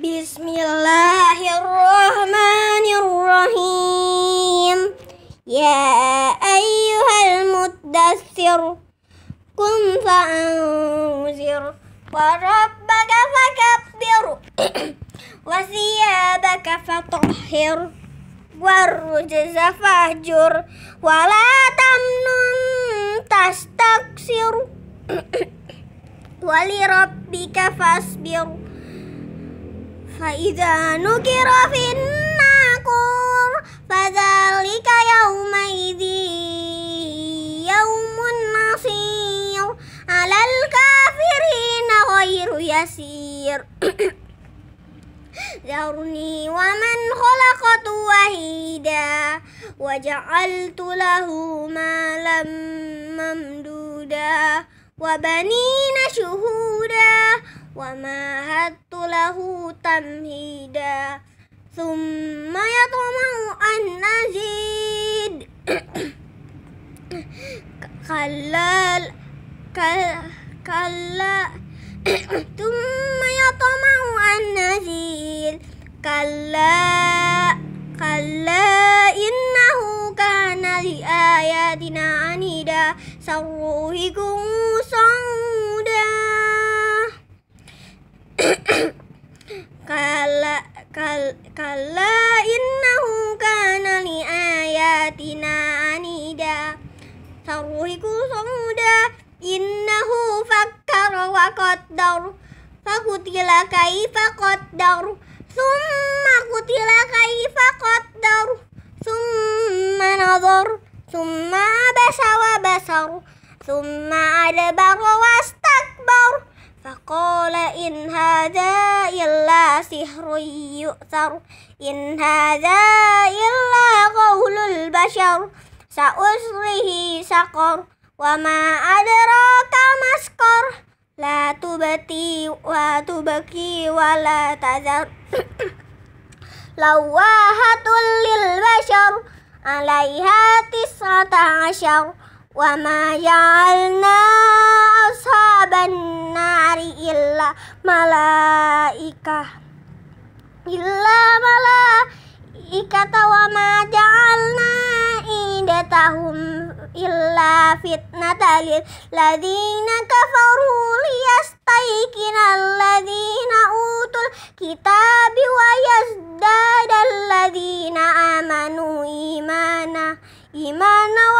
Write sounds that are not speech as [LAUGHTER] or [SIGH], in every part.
Bismillahirrahmanirrahim Ya ayyuhal muddassir Kum fa'anzir Warabbaka fakabbir [CLEARS THROAT] Wasiyabaka fatuhhir Warujza fahjur Wala tamnun tastaksir [CLEARS THROAT] Walirabbika fasbir فإذا نكر في الناقور فذلك يومئذ يوم عسير على الكافرين غير يسير [COUGHS] ذرني ومن خلقت وحيدا وجعلت له مالا ممدودا وبنين شهودا وما هدت له تمهيدا ثم يطمع أن أزيد [COUGHS] كلا كلا [COUGHS] ثم يطمع أن أزيد كلا كلا إنه كان لآياتنا عنيدا سأرهقه kala innahu kana li ayatina anida Saruhiku samuda Innahu fakkara wa qaddar Fakutila kaifa qaddar Summa kutila kaifa qaddar Summa nazar Summa abasa wa basar Summa adbara wastar فقال إن هذا إلا سحر يؤثر إن هذا إلا قول البشر سأسره سقر وما أدراك ما سقر لا تبتي وتبكي ولا تذر [COUGHS] لواحة للبشر عليها تسعة عشر وما جعلنا أصحاب النار إلا ملائكة إلا ملائكة وما جعلنا عدتهم إلا فتنة للذين كفروا ليستيقن الذين أوتوا الكتاب ويزداد الذين آمنوا إيمانا إيمانا و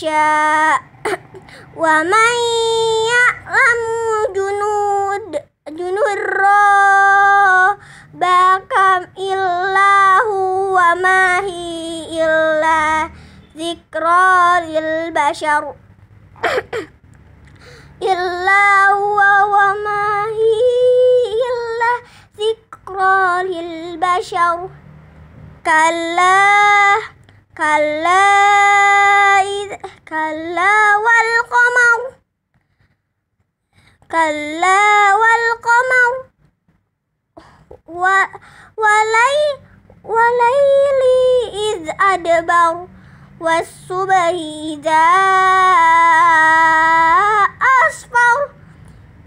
yasha [COUGHS] wa may ya'lam junud junur ra bakam illahu wa ma hi illa dzikra lil bashar [COUGHS] illa huwa wa ma hi illa dzikra lil bashar kallaa كلا إذ كلا والقمر كلا والقمر و ولي وليلي إذ أدبر والصبح إذا أصفر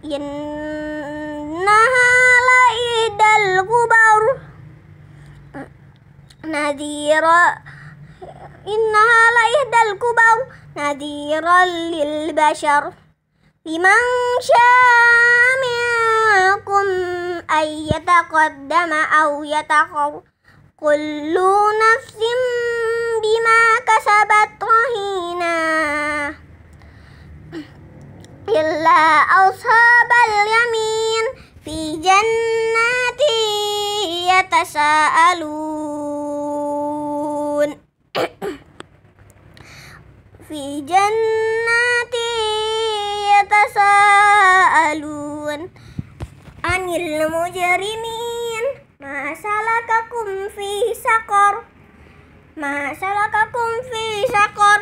إنها لإحدى الغبر نذيرا إنها لإحدى الكبر نذيرا للبشر لمن شاء منكم أن يتقدم أو يتخر كل نفس بما كسبت رهينا إلا أصحاب اليمين في جنات يتساءلون Di jantina tasalun, anil mau carinin, masalah kau kumfi sakor, masalah kau sakor,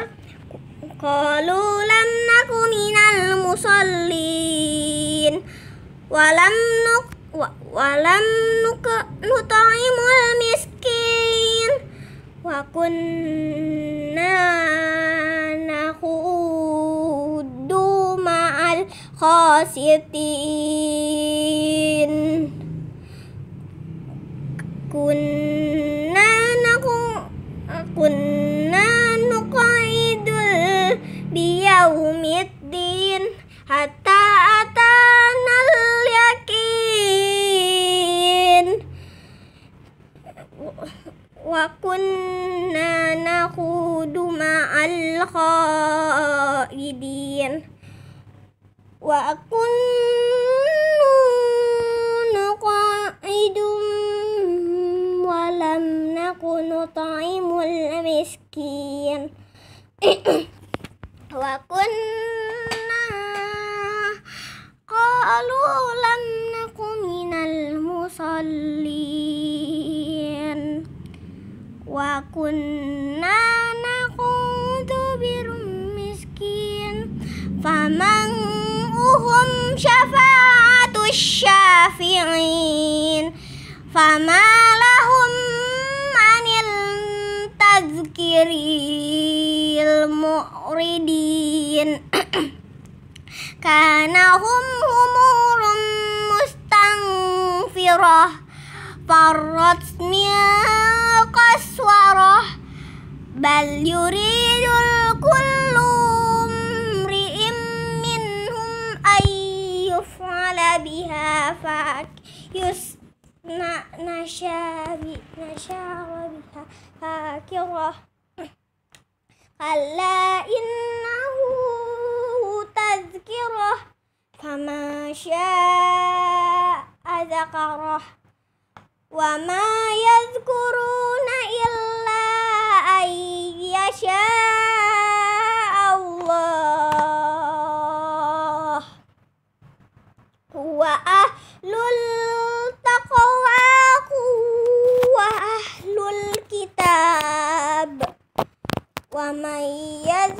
kalau lam aku minimal musolin, walam nuk walam nuk nuk tony mual miskin, khasitin kunna naku kunna nuqaidul biyaumiddin hatta atanal yakin wa kunna nakhudu ma'al khaidin wa kunnu idum, walam nakunu ta'imul miskin [COUGHS] wa kunna qalu lam naku minal musallin wa kunna syafa'atu syafi'in Fama lahum anil tazkiril mu'ridin [CLEARS THROAT] Kanahum humurum mustangfirah Farrat min qaswarah Bal yuridul kul بها فاك نشا بها فاكرة لا إنه تذكرة فما شاء ذكره وما يذكرون إلا أن يشاء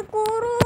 кукурузу.